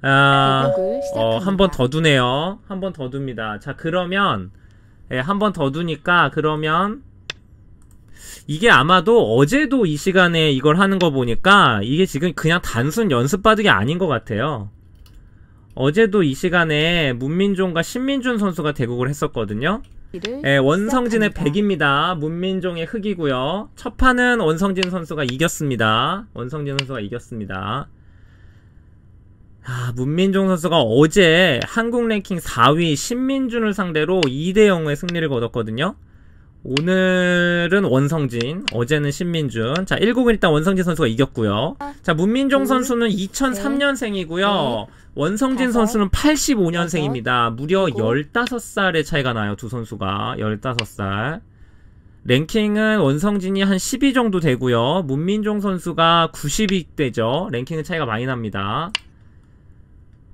아, 그 어, 한 번 더 두네요. 한 번 더 둡니다. 자, 그러면, 예, 한 번 더 두니까, 그러면, 이게 아마도 어제도 이 시간에 이걸 하는 거 보니까, 이게 지금 그냥 단순 연습 빠지기 아닌 것 같아요. 어제도 이 시간에 문민종과 신민준 선수가 대국을 했었거든요. 예, 원성진의 1 0 0입니다 문민종의 흑이고요. 첫 판은 원성진 선수가 이겼습니다. 원성진 선수가 이겼습니다. 아, 문민종 선수가 어제 한국 랭킹 4위 신민준을 상대로 2대 0의 승리를 거뒀거든요. 오늘은 원성진, 어제는 신민준. 자, 1국은 일단 원성진 선수가 이겼고요. 자, 문민종 음. 선수는 2003년생이고요. 원성진 선수는 85년생입니다. 무려 15살의 차이가 나요, 두 선수가. 15살. 랭킹은 원성진이 한 12 정도 되고요. 문민종 선수가 92대죠. 랭킹은 차이가 많이 납니다.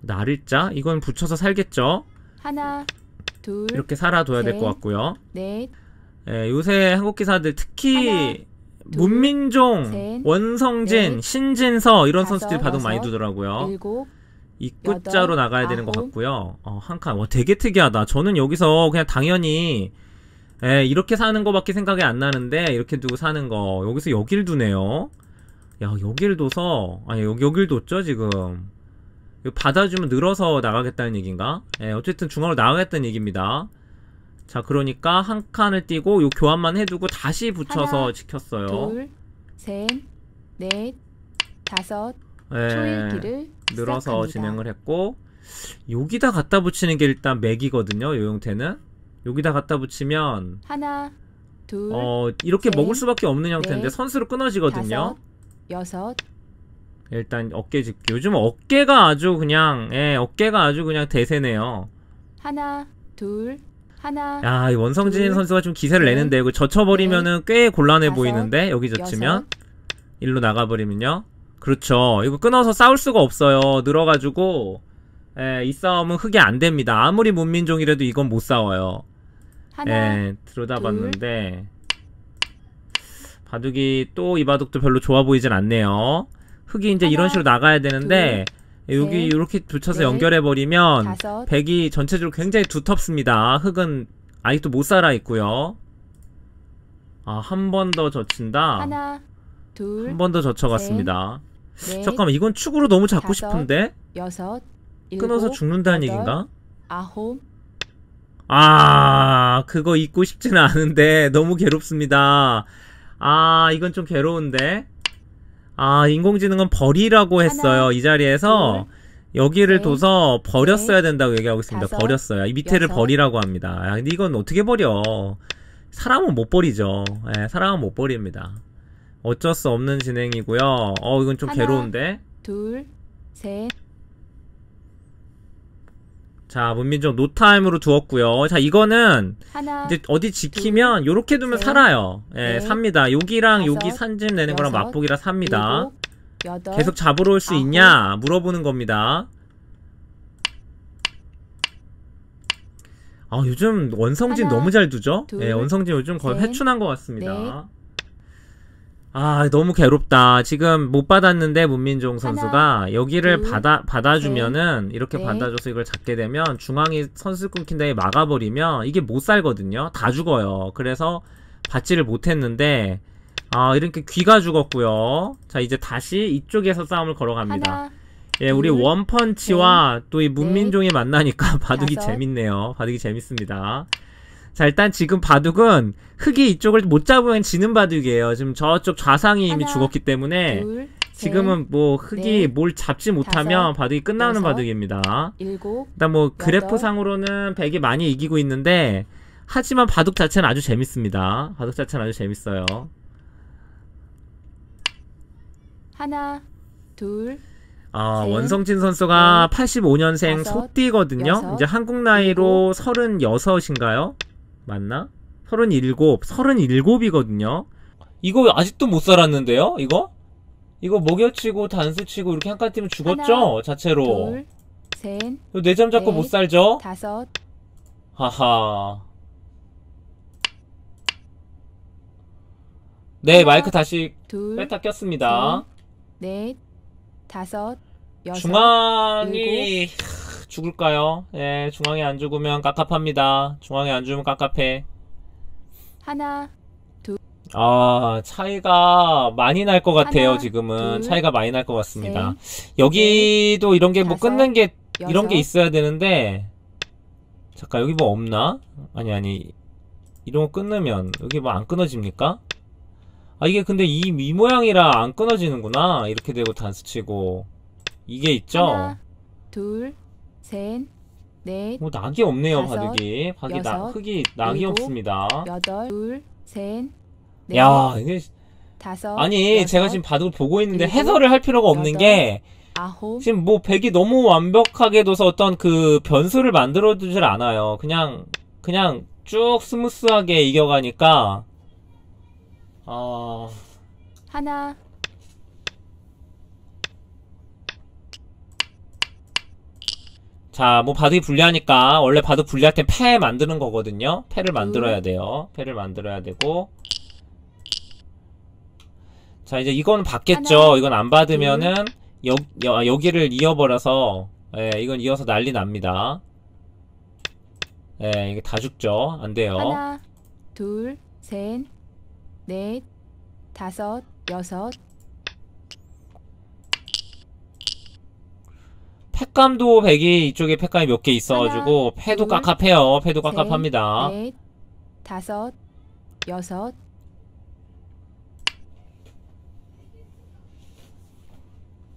날일자 이건 붙여서 살겠죠 하나 둘 이렇게 살아둬야 될 것 같고요 넷 예, 요새 한국 기사들 특히 하나, 문민종, 셋, 원성진, 넷, 신진서 이런 다섯, 선수들이 바둑 많이 두더라고요 일곱, 입구자로 나가야 아홉, 되는 것 같고요 어, 한칸 와, 되게 특이하다 저는 여기서 그냥 당연히 예, 이렇게 사는 것밖에 생각이 안 나는데 이렇게 두고 사는 거 여기서 여길 두네요 야 여길 둬서 아니 여길 뒀죠 지금 받아주면 늘어서 나가겠다는 얘기인가? 예, 어쨌든 중앙으로 나가겠다는 얘기입니다. 자, 그러니까 한 칸을 띄고 요 교환만 해두고 다시 붙여서 하나, 지켰어요. 둘, 셋, 넷, 다섯, 예, 초일기를 늘어서 시작합니다. 진행을 했고 여기다 갖다 붙이는 게 일단 맥이거든요. 요 형태는 여기다 갖다 붙이면 하나, 둘, 어 이렇게 셋, 먹을 수밖에 없는 형태인데 넷, 선수로 끊어지거든요. 다섯, 여섯, 일단 어깨 짚기. 요즘 어깨가 아주 그냥 예, 어깨가 아주 그냥 대세네요. 하나, 둘, 하나. 야, 이 원성진 둘, 선수가 좀 기세를 둘, 내는데 이거 그 젖혀버리면은 꽤 곤란해 다섯, 보이는데 여기 젖히면 일로 나가버리면요. 그렇죠. 이거 끊어서 싸울 수가 없어요. 늘어가지고 예, 이 싸움은 흑이 안 됩니다. 아무리 문민종이라도 이건 못 싸워요. 하나, 예, 들여다봤는데 바둑이 또 이 바둑도 별로 좋아 보이진 않네요. 흙이 이제 하나, 이런 식으로 나가야 되는데 둘, 여기 셋, 이렇게 붙여서 넷, 연결해버리면 백이 전체적으로 굉장히 두텁습니다. 흙은 아직도 못 살아있고요. 아, 한 번 더 젖힌다. 하나, 둘, 한번 더 젖혀갔습니다. 넷, 잠깐만, 이건 축으로 너무 잡고 다섯, 싶은데? 여섯, 일곱, 끊어서 죽는다는 여덟, 얘기인가? 아홉. 아, 그거 잊고 싶지는 않은데, 너무 괴롭습니다. 아, 이건 좀 괴로운데? 아, 인공지능은 버리라고 했어요. 하나, 이 자리에서 둘, 여기를 넷, 둬서 버렸어야 된다고 얘기하고 있습니다. 다섯, 버렸어요. 이 밑에를 여섯. 버리라고 합니다. 아, 근데 이건 어떻게 버려? 사람은 못 버리죠. 네, 사람은 못 버립니다. 어쩔 수 없는 진행이고요. 어, 이건 좀 하나, 괴로운데. 둘, 셋. 자, 문민정 노타임으로 두었고요. 자, 이거는 하나, 이제 어디 지키면 둘, 요렇게 두면 셋, 살아요. 예, 넷, 네. 삽니다. 여기랑 여기산짐 내는 여섯, 거랑 맛보기라 삽니다. 일곱, 여덟, 계속 잡으러 올 수 있냐 물어보는 겁니다. 아, 요즘 원성진 하나, 너무 잘 두죠? 둘, 예, 원성진 요즘 거의 셋, 회춘한 것 같습니다. 넷, 아, 너무 괴롭다. 지금 못 받았는데 문민종 선수가 하나, 여기를 둘, 받아 받아주면은 셋, 이렇게 넷. 받아줘서 이걸 잡게 되면 중앙이 선수 끊긴 다에 막아버리면 이게 못 살거든요. 다 죽어요. 그래서 받지를 못했는데 아 이렇게 귀가 죽었고요. 자 이제 다시 이쪽에서 싸움을 걸어갑니다. 하나, 예, 둘, 우리 원펀치와 또 이 문민종이 만나니까 바둑이 다섯. 재밌네요. 바둑이 재밌습니다. 자 일단 지금 바둑은 흙이 이쪽을 못 잡으면 지는 바둑이에요. 지금 저쪽 좌상이 이미 하나, 죽었기 때문에 둘, 지금은 뭐흙이 넷, 뭘 잡지 못하면 다섯, 바둑이 끝나는 여섯, 바둑입니다. 일곱, 일단 뭐 그래프 상으로는 백이 많이 이기고 있는데 하지만 바둑 자체는 아주 재밌습니다. 바둑 자체는 아주 재밌어요. 하나, 둘, 어, 원성진 선수가 넷, 85년생 다섯, 소띠거든요. 여섯, 이제 한국 나이로 36인가요? 맞나? 37, 37이거든요. 이거 아직도 못 살았는데요? 이거? 이거 먹여치고 단수치고 이렇게 한칸 뛰면 죽었죠? 하나, 자체로. 둘, 셋, 내점 잡고 넷, 못 살죠? 다섯. 하하. 네, 하나, 마이크 다시 둘, 빼타 꼈습니다. 셋, 넷, 다섯, 여섯, 중앙이 일곱, 죽을까요? 예, 중앙에 안 죽으면 깝깝합니다. 중앙에 안 죽으면 깝깝해. 하나, 둘. 아, 차이가 많이 날 것 같아요, 하나, 지금은. 둘, 차이가 많이 날 것 같습니다. 여기도 이런 게뭐 다섯, 끊는 게, 이런 게 있어야 되는데, 잠깐, 여기 뭐 없나? 아니, 아니. 이런 거 끊으면, 여기 뭐 안 끊어집니까? 아, 이게 근데 이, 이 모양이라 안 끊어지는구나. 이렇게 되고 단수 치고. 이게 있죠? 하나, 둘, 셋, 넷, 뭐 낙이 없네요 바둑이 박이 나, 흙이 낙이 일곱, 없습니다 여덟, 둘, 셋, 넷, 야 이게 다섯, 아니 여섯, 제가 지금 바둑을 보고 있는데 일곱, 해설을 할 필요가 없는 여덟, 게 아홉, 지금 뭐 백이 너무 완벽하게 둬서 어떤 그 변수를 만들어 주질 않아요 그냥 그냥 쭉 스무스하게 이겨가니까 아 하나, 자, 뭐 바둑이 불리하니까 원래 바둑 불리할 땐패 만드는 거거든요. 패를 음. 만들어야 돼요. 패를 만들어야 되고 자, 이제 이건 받겠죠. 이건 안 받으면은 음. 여, 여, 아, 여기를 이어버려서 예, 이건 이어서 난리 납니다. 예, 이게 다 죽죠. 안 돼요. 하나, 둘, 셋, 넷, 다섯, 여섯, 팩감도 100이 이쪽에 팩감이 몇 개 있어가지고 하나, 패도 둘, 깝깝해요. 패도 깝깝합니다. 넷, 다섯, 여섯.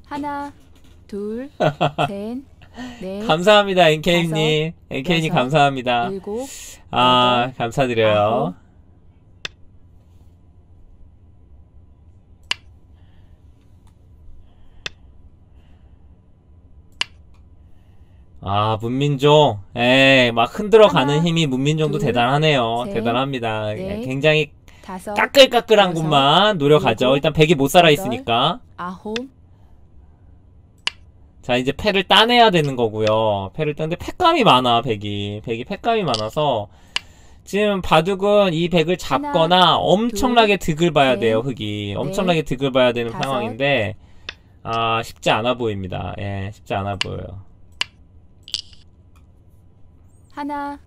하나, 둘, 셋, 넷. 감사합니다, NK님. NK님 감사합니다. 일곱, 아, 여덟, 감사드려요. 아홉, 아, 문민종. 예, 막 흔들어가는 힘이 문민종도 대단하네요. 셋, 대단합니다. 넷, 예, 굉장히 다섯, 까끌까끌한 여섯, 곳만 노력하죠. 일곱, 일단 백이 못 살아 있으니까. 자, 이제 패를 따내야 되는 거고요. 패를 따는데 패감이 많아, 백이. 백이 패감이 많아서 지금 바둑은 이 백을 잡거나 하나, 엄청나게 둘, 득을 봐야 넷, 돼요, 흑이. 엄청나게 득을 봐야 되는 다섯, 상황인데 아, 쉽지 않아 보입니다. 예, 쉽지 않아 보여요. 하나,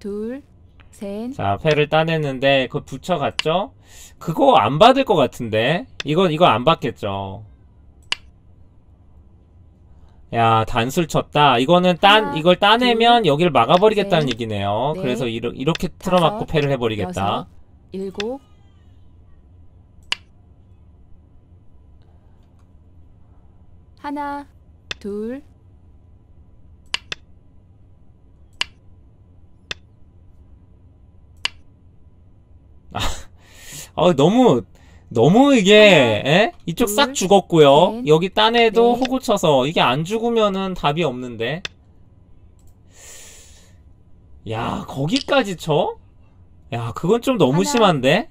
둘, 셋. 자, 패를 따냈는데 그 붙여갔죠? 그거 안 받을 것 같은데? 이건 이거 안 받겠죠. 야, 단술 쳤다. 이거는 딴 하나, 이걸 따내면 둘, 여기를 막아버리겠다는 넷, 얘기네요. 넷, 그래서 이러, 이렇게 다섯, 틀어막고 패를 해버리겠다. 여섯, 일곱. 하나, 둘, 어, 너무 너무 이게 에? 예? 이쪽 싹 음. 죽었고요. 네. 여기 딴 애도 넷. 네. 호구 쳐서 이게 안 죽으면은 답이 없는데. 야 거기까지 쳐? 야 그건 좀 너무 심한데?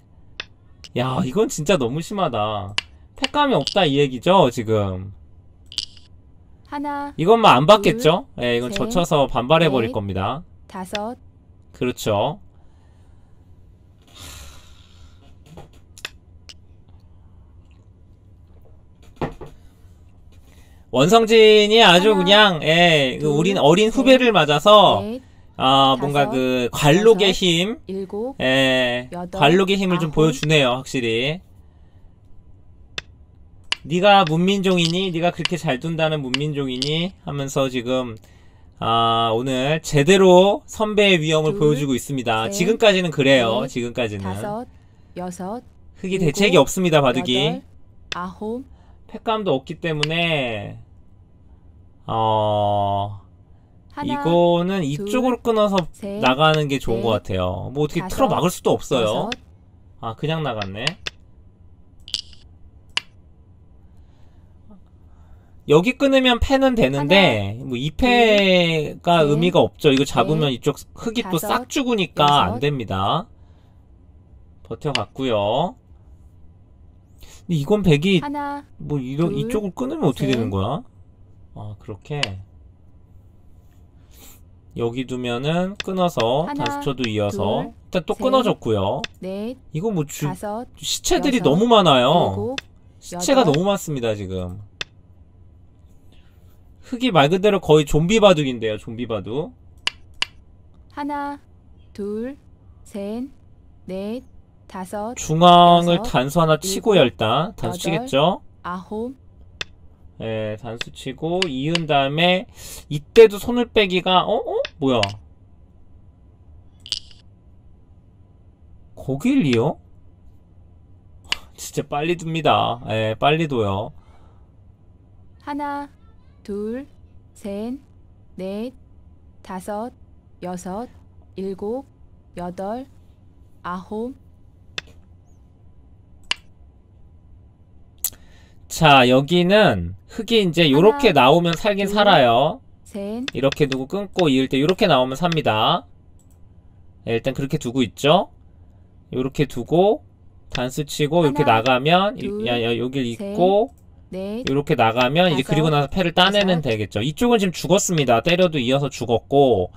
야 이건 진짜 너무 심하다. 택감이 없다 이 얘기죠 지금. 하나, 이것만 안 받겠죠? 예, 이건 젖혀서 반발해 버릴 겁니다. 다섯, 그렇죠. 원성진이 아주 하나, 그냥 예, 그 우린 어린 셋, 후배를 맞아서 아, 다 뭔가 그 관록의 여섯, 힘, 일곱, 예, 여덟, 관록의 힘을 아홉. 보여주네요, 확실히. 네가 문민종이니, 네가 그렇게 잘 둔다는 문민종이니 하면서 지금 아, 오늘 제대로 선배의 위험을 둘, 보여주고 있습니다. 셋, 지금까지는 그래요. 넷, 지금까지는. 다섯, 여섯, 흑이 일곱, 대책이 없습니다, 바둑이. 여덟, 아홉. 팩감도 없기 때문에 어, 하나, 이거는 이쪽으로 끊어서 셋, 나가는 게 좋은 넷, 것 같아요. 뭐 어떻게 다섯, 틀어 막을 수도 없어요. 여섯. 아, 그냥 나갔네. 여기 끊으면 패는 되는데 하뭐 2패가 둘, 의미가 없죠. 이거 잡으면 넷, 이쪽 흙이 또 싹 죽으니까 여섯. 안 됩니다. 버텨갔고요. 근데 이건 백이 하나, 뭐 이러, 둘, 이쪽을 끊으면 어떻게 셋, 되는 거야? 아, 그렇게 여기 두면은 끊어서 하나, 단수초도 이어서 둘, 일단 또 셋, 끊어졌고요. 넷, 이거 뭐 주, 다섯, 시체들이 여섯, 너무 많아요. 일곱, 시체가 여덟. 너무 많습니다 지금. 흙이 말 그대로 거의 좀비 바둑인데요. 좀비 바둑. 하나, 둘, 셋, 넷, 다섯. 중앙을 여섯, 단수 하나 치고 일단 단수 여덟, 치겠죠. 아홉, 예, 단수 치고 이은 다음에 이때도 손을 빼기가 어? 어? 뭐야? 고길이어 진짜 빨리 둡니다. 예, 빨리 둬요. 하나, 둘, 셋, 넷, 다섯, 여섯, 일곱, 여덟, 아홉, 자 여기는 흙이 이제 요렇게 나오면 살긴 둘, 살아요 셋. 이렇게 두고 끊고 이을 때 요렇게 나오면 삽니다 네, 일단 그렇게 두고 있죠 요렇게 두고 단수 치고 하나, 이렇게 나가면 둘, 야, 야, 여길 있고 요렇게 나가면 다섯, 이제 그리고 나서 패를 따내는 다섯. 되겠죠 이쪽은 지금 죽었습니다 때려도 이어서 죽었고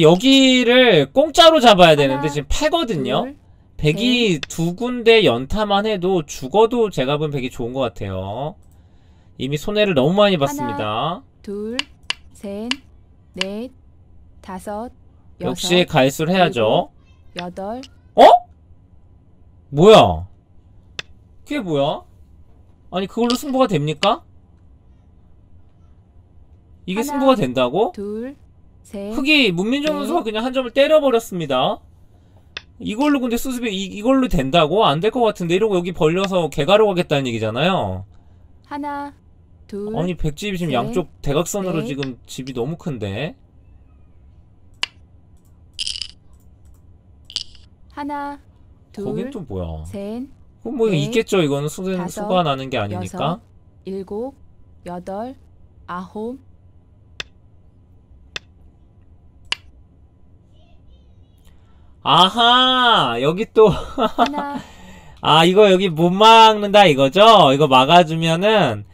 여기를 공짜로 잡아야 하나, 되는데 지금 패거든요 둘, 백이 네. 두 군데 연타만 해도 죽어도 제가 본 백이 좋은 것 같아요. 이미 손해를 너무 많이 봤습니다. 하나, 둘, 셋, 넷, 다섯, 여섯, 역시 가일수를 해야죠. 일곱, 여덟. 어? 뭐야? 그게 뭐야? 아니 그걸로 승부가 됩니까? 이게 하나, 승부가 된다고? 둘, 셋, 흑이 문민정 선수가 그냥 한 점을 때려버렸습니다. 이걸로 근데 수습이 이, 이걸로 된다고? 안될 것 같은데 이러고 여기 벌려서 개가로 가겠다는 얘기잖아요 하나 둘 아니 백집이 지금 셋, 양쪽 대각선으로 넷. 지금 집이 너무 큰데 하나 거긴 또 뭐야 그럼 뭐 넷, 있겠죠 이거는 수, 다섯, 수가 나는 게 아니니까 여섯, 일곱 여덟 아홉 아하 여기 또 아, 이거 여기 못 막는다 이거죠? 이거 막아주면은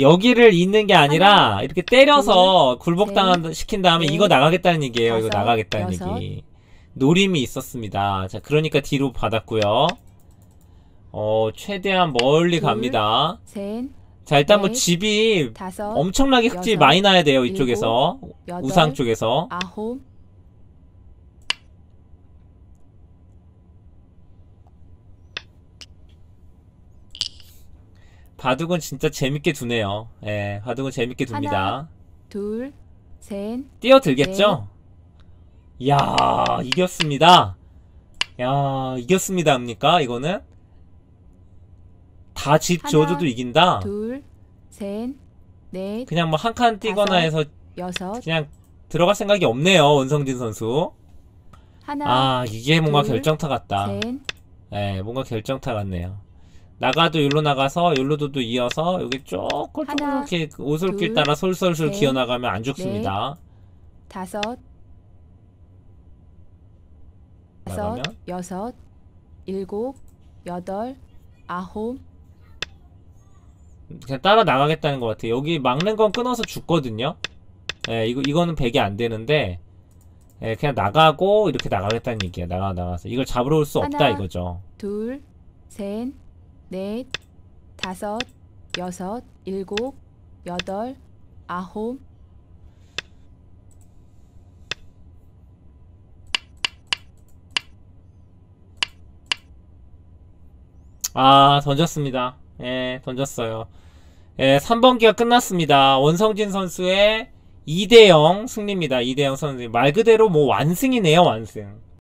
여기를 있는 게 아니라 이렇게 때려서 굴복당한 네. 시킨 다음에 이거 네. 나가겠다는 얘기예요. 이거 나가겠다는 얘기. 노림이 있었습니다. 자, 그러니까 뒤로 받았고요. 어, 최대한 멀리 갑니다. 자, 일단 뭐 집이 엄청나게 흙집이 많이 나야 돼요. 이쪽에서. 우상 쪽에서. 아홉. 바둑은 진짜 재밌게 두네요. 예, 바둑은 재밌게 둡니다. 하나, 둘, 셋. 뛰어들겠죠? 이야, 이겼습니다. 야, 이겼습니다. 합니까? 이거는? 다집지어도 이긴다? 둘, 셋, 넷. 그냥 뭐 한 칸 뛰거나 해서 여섯. 그냥 들어갈 생각이 없네요. 원성진 선수. 하나, 아, 이게 뭔가 둘, 결정타 같다. 셋. 예, 뭔가 결정타 같네요. 나가도 여로 나가서 여로도도 이어서 여기 조금 조금 이렇게 그 오솔길 따라 솔솔솔 기어나가면 안 죽습니다. 다섯, 다섯, 나 여섯, 일곱, 여덟, 아홉, 그냥 따라 나가겠다는 것 같아요. 여기 막는 건 끊어서 죽거든요. 예, 이거 이거는 100이 안 되는데 예, 그냥 나가고 이렇게 나가겠다는 얘기야. 나가 나가서 이걸 잡으러 올 수 없다 이거죠. 둘, 셋, 넷, 다섯, 여섯, 일곱, 여덟, 아홉, 아, 던졌습니다. 예, 던졌어요. 예, 3번기가 끝났습니다. 원성진 선수의 2대0 승리입니다. 2대0 선수. 말 그대로 뭐 완승이네요, 완승.